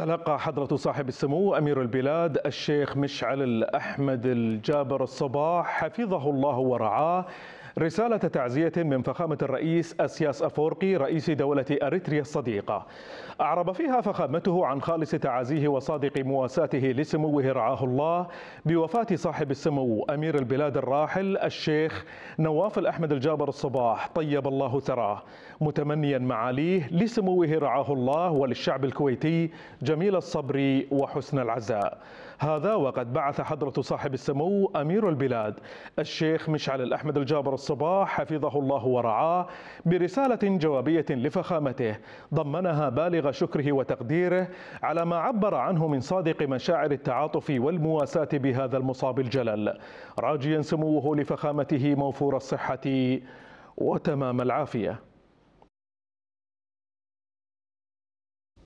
تلقى حضرة صاحب السمو أمير البلاد الشيخ مشعل الأحمد الجابر الصباح حفظه الله ورعاه رسالة تعزية من فخامة الرئيس أسياس أفورقي رئيس دولة أريتريا الصديقة أعرب فيها فخامته عن خالص تعازيه وصادق مواساته لسموه رعاه الله بوفاة صاحب السمو أمير البلاد الراحل الشيخ نواف الأحمد الجابر الصباح طيب الله ثراه متمنيا معاليه لسموه رعاه الله وللشعب الكويتي جميل الصبر وحسن العزاء هذا وقد بعث حضرة صاحب السمو أمير البلاد الشيخ مشعل الأحمد الجابر الصباح حفظه الله ورعاه برسالة جوابية لفخامته ضمنها بالغ شكره وتقديره على ما عبر عنه من صادق مشاعر التعاطف والمواساة بهذا المصاب الجلل راجيا سموه لفخامته موفور الصحة وتمام العافية